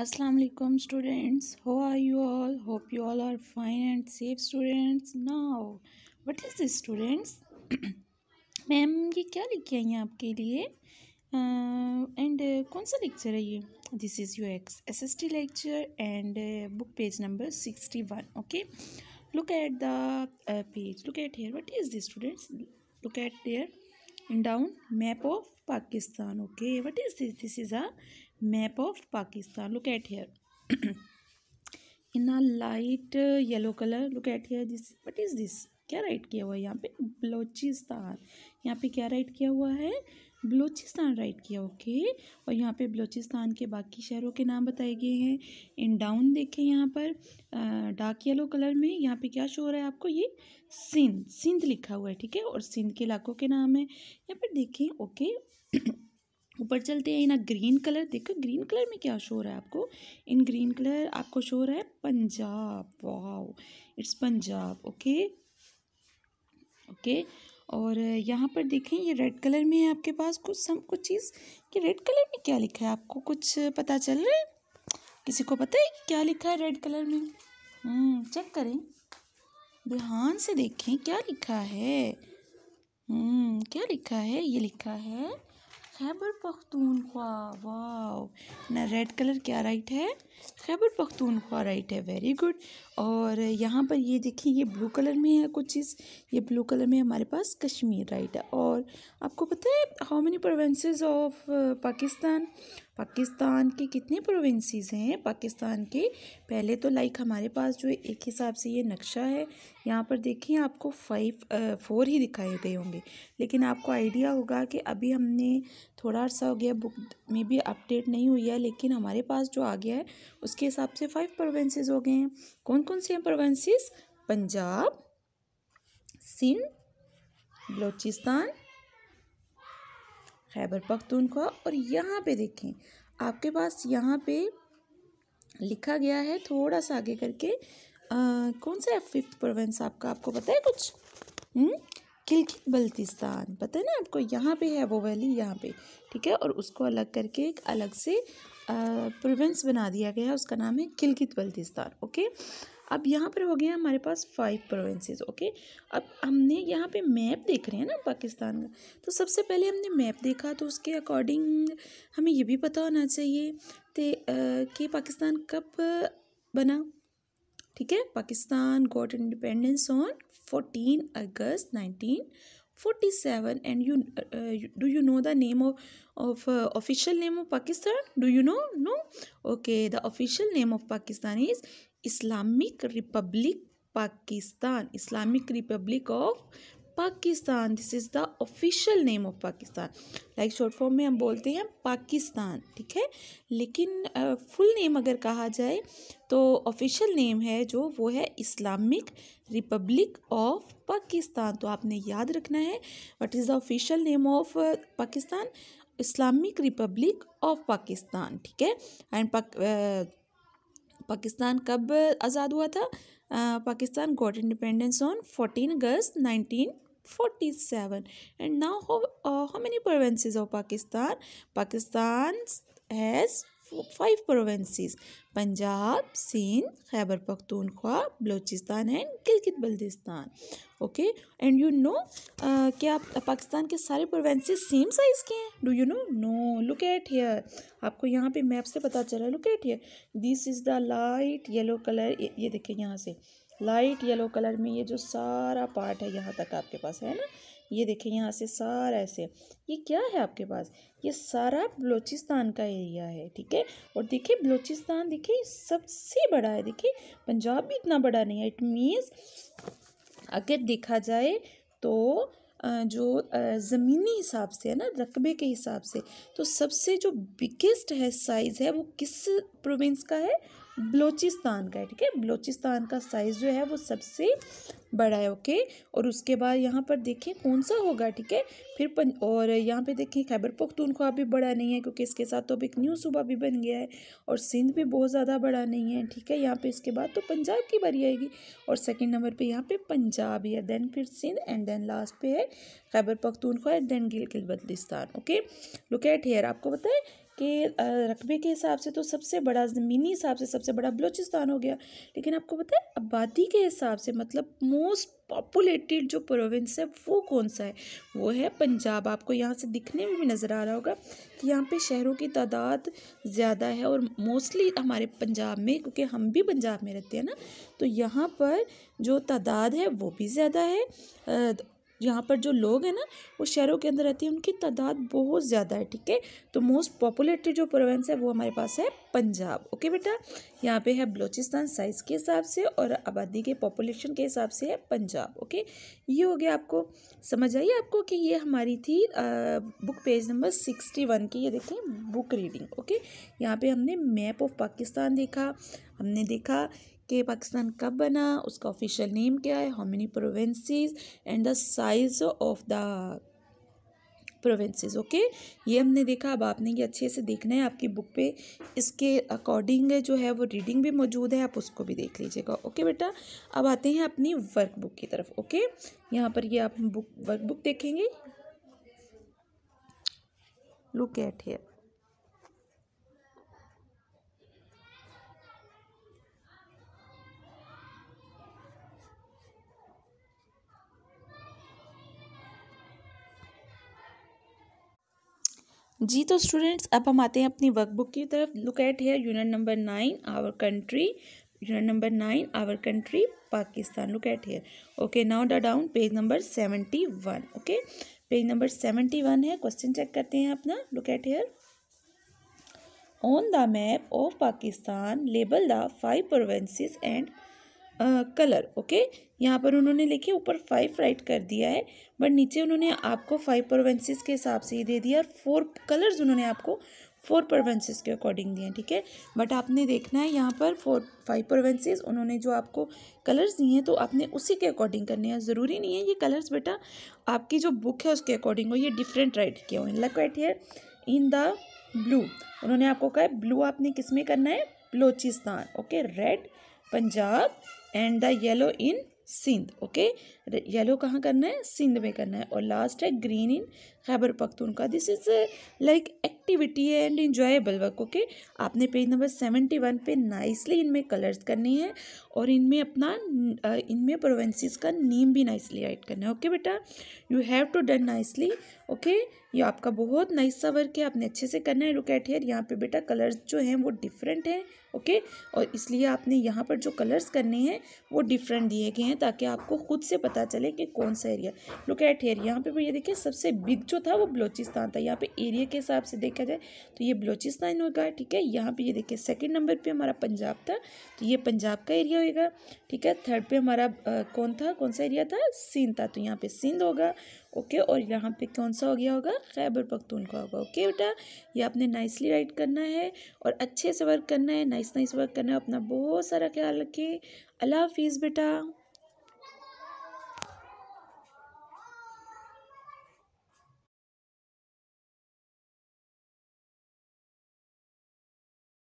assalamu alaikum students how are you all hope you all are fine and safe students now what is this students ma'am ye kya likhi hai aapke uh, and uh, kaun lecture hai ye this is UX sst lecture and uh, book page number 61 okay look at the page look at here what is this students look at there down map of pakistan okay what is this this is a map of Pakistan. Look at here. in a light yellow color. Look at here. This what is this? क्या write किया हुआ है यहाँ पे बलोचिस्तान यहाँ पे क्या write किया हुआ है बलोचिस्तान राइट किया ओके और यहाँ पे बलोचिस्तान के बाकी शहरों के नाम बताए गए हैं इन डाउन देखें यहाँ पर डार्क येलो कलर में यहाँ पे क्या शो हो रहा है आपको ये सिंध सिंध लिखा हुआ है ठीक है और सिंध के इलाकों के नाम है यहाँ पर देखें ओके ऊपर चलते हैं ना ग्रीन कलर देखो ग्रीन कलर में क्या शोर है आपको इन ग्रीन कलर आपको शोर है Punjab wow it's Punjab okay okay और यहाँ पर देखें ये रेड कलर में है आपके पास कुछ सम कुछ चीज़ कि रेड कलर में क्या लिखा है आपको कुछ पता चल रहा है किसी को पता है क्या लिखा है रेड कलर में चेक हम्म, करें ध्यान से देखें क्या लिखा है हम्म, क्या लिखा है ये लिखा है खैबर पख्तूनख्वा वाह ना रेड कलर क्या राइट है खैबर पख्तूनख्वा राइट है वेरी गुड और यहाँ पर ये देखिए ये ब्लू कलर में है कुछ चीज़ ये ब्लू कलर में हमारे पास कश्मीर राइट है और आपको पता है how many provinces of Pakistan Pakistan के कितने प्रोविंसेस हैं पाकिस्तान के पहले तो लाइक हमारे पास जो एक हिसाब से ये नक्शा है यहाँ पर देखिए आपको फाइव फोर ही दिखाए गए होंगे लेकिन आपको आइडिया होगा कि अभी हमने थोड़ा सा हो गया बुक में भी अपडेट नहीं हुई है लेकिन हमारे पास जो आ गया है उसके हिसाब से फाइव प्रोविंसेस हो गए हैं कौन कौन से हैं प्रोविंसेस पंजाब सिंध बलोचिस्तान खैबर पख्तूनख्वा और यहाँ पे देखें आपके पास यहाँ पे लिखा गया है थोड़ा सा आगे करके आ, कौन सा है फिफ्थ प्रोवेंस आपका आपको पता है कुछ हम्म? किलकित बल्तिस्तान पता है ना आपको यहाँ पे है वो वैली यहाँ पे ठीक है और उसको अलग करके एक अलग से प्रोविंस बना दिया गया है उसका नाम है किलकित बल्तिस्तान ओके अब यहाँ पर हो गया हमारे पास फाइव प्रोविंसेस ओके अब हमने यहाँ पे मैप देख रहे हैं ना पाकिस्तान का तो सबसे पहले हमने मैप देखा तो उसके अकॉर्डिंग हमें ये भी पता होना चाहिए थे कि पाकिस्तान कब बना ठीक है Pakistan got independence on fourteen August nineteen forty seven and you do you know the name of official name of Pakistan do you know no okay the official name of Pakistan is Islamic Republic Pakistan Islamic Republic of Pakistan this is the official name of Pakistan like short form में हम बोलते हैं पाकिस्तान ठीक है लेकिन full uh, name अगर कहा जाए तो ऑफिशियल नेम है जो वो है इस्लामिक रिपब्लिक ऑफ पाकिस्तान तो आपने याद रखना है what is the official name of Pakistan Islamic Republic of Pakistan ठीक है एंड पाकिस्तान कब आज़ाद हुआ था Pakistan got independence on fourteen August nineteen forty seven and now how many provinces of Pakistan Pakistan has five provinces Punjab Sindh Khyber Pakhtunkhwa Balochistan and Gilgit Baltistan. Okay and you know क्या पाकिस्तान के सारे provinces same size के हैं do you know no look at hair आपको यहाँ पे map से पता चला look at here this is the light yellow colour ये देखिए यहाँ से लाइट येलो कलर में ये जो सारा पार्ट है यहाँ तक आपके पास है ना ये देखें यहाँ से सारा ऐसे ये क्या है आपके पास ये सारा बलूचिस्तान का एरिया है ठीक है और देखिए बलूचिस्तान देखिए सबसे बड़ा है देखिए पंजाब भी इतना बड़ा नहीं है इट मीन्स अगर देखा जाए तो जो ज़मीनी हिसाब से है ना रकबे के हिसाब से तो सबसे जो बिगेस्ट है साइज़ है वो किस प्रोविंस का है बलोचिस्तान का है ठीक है बलोचिस्तान का साइज़ जो है वो सबसे बड़ा है ओके और उसके बाद यहाँ पर देखें कौन सा होगा ठीक है फिर पन, और यहाँ पे देखें खैबर पख्तूनख्वा भी बड़ा नहीं है क्योंकि इसके साथ तो अब एक न्यू सूबा भी बन गया है और सिंध भी बहुत ज़्यादा बड़ा नहीं है ठीक है यहाँ पर इसके बाद तो पंजाब की बारी आएगी और सेकेंड नंबर पर यहाँ पर पंजाब या दैन देन फिर सिंध एंड देन लास्ट पे है खैबर पख्तूनख्वा एंड देन गिल गिलबलिस्तान ओके लुकेट हेयर आपको बताएं के रकबे के हिसाब से तो सबसे बड़ा ज़मीनी हिसाब से सबसे बड़ा बलूचिस्तान हो गया लेकिन आपको पता है आबादी के हिसाब से मतलब मोस्ट पॉपुलेटेड जो प्रोविंस है वो कौन सा है वो है पंजाब आपको यहाँ से दिखने में भी नज़र आ रहा होगा कि यहाँ पे शहरों की तादाद ज़्यादा है और मोस्टली हमारे पंजाब में क्योंकि हम भी पंजाब में रहते हैं ना तो यहाँ पर जो तादाद है वो भी ज़्यादा है यहाँ पर जो लोग हैं ना वो शहरों के अंदर रहते हैं उनकी तादाद बहुत ज़्यादा है ठीक है तो मोस्ट पॉपुलेटेड जो प्रोवेंस है वो हमारे पास है पंजाब ओके बेटा यहाँ पे है बलोचिस्तान साइज़ के हिसाब से और आबादी के पॉपुलेशन के हिसाब से है पंजाब ओके ये हो गया आपको समझ आई आपको कि ये हमारी थी uh, book page number sixty one की ये देखें बुक रीडिंग ओके यहाँ पर हमने मैप ऑफ पाकिस्तान देखा हमने देखा कि पाकिस्तान कब बना उसका ऑफिशियल नेम क्या है how many provinces and the size of the provinces okay ये हमने देखा अब आपने ये अच्छे से देखना है आपकी बुक पे इसके अकॉर्डिंग जो है वो रीडिंग भी मौजूद है आप उसको भी देख लीजिएगा ओके बेटा अब आते हैं अपनी वर्कबुक की तरफ ओके यहाँ पर ये आप बुक वर्कबुक देखेंगे लुक एट हेयर जी तो स्टूडेंट्स अब हम आते हैं अपनी वर्कबुक की तरफ look at here unit number nine our country unit number nine our country Pakistan look at here okay now डा down page number seventy one okay page number seventy one है क्वेश्चन चेक करते हैं अपना look at here on the map of Pakistan label the five provinces and colour okay यहाँ पर उन्होंने लिखे ऊपर फाइव राइट कर दिया है बट नीचे उन्होंने आपको फाइव प्रोवेंसेस के हिसाब से ही दे दिया और फोर कलर्स उन्होंने आपको फोर प्रोवेंसेस के अकॉर्डिंग दिए हैं ठीक है बट आपने देखना है यहाँ पर फोर फाइव प्रोवेंसेस उन्होंने जो आपको कलर्स दिए हैं तो आपने उसी के अकॉर्डिंग करने हैं ज़रूरी नहीं है ये कलर्स बेटा आपकी जो बुक है उसके अकॉर्डिंग हो ये डिफरेंट राइट किए हुए look right here in the blue उन्होंने आपको कहा ब्लू आपने किस में करना है Balochistan okay red Punjab and the yellow in Sindh okay yellow कहाँ करना है सिंध में करना है और लास्ट है ग्रीन इन खैबर का दिस इज़ लाइक एक्टिविटी है एंड इंजॉयबल वर्क ओके आपने पेज नंबर सेवेंटी वन पे नाइसली इनमें कलर्स करनी है और इनमें अपना uh, इनमें प्रोवेंसिस का नेम भी नाइसली एड करना है ओके okay, बेटा you have to done nicely okay ये आपका बहुत नाइस सा वर्क है आपने अच्छे से करना है लुकेट हेयर यहाँ पे बेटा कलर्स जो हैं वो डिफरेंट हैं ओके और इसलिए आपने यहाँ पर जो कलर्स करने हैं वो डिफरेंट दिए गए हैं ताकि आपको खुद से पता चले कि कौन सा एरिया लुकेट हेयर यहाँ पे भी ये देखिए सबसे बिग जो था वो बलोचिस्तान था यहाँ पर एरिया के हिसाब से देखा जाए तो ये बलोचिस्तान होगा ठीक है यहाँ पर ये देखिए सेकेंड नंबर पर हमारा पंजाब था तो ये पंजाब का एरिया होगा ठीक है थर्ड पर हमारा कौन था कौन सा एरिया था सिंध था तो यहाँ पर सिंध होगा ओके और यहाँ पे कौन सा हो गया होगा खैबर का होगा ओके बेटा ये आपने नाइसली राइट करना है और अच्छे से वर्क करना है नाइस नाइस वर्क करना है अपना बहुत सारा ख्याल रखें अल्लाह हाफिज़ बेटा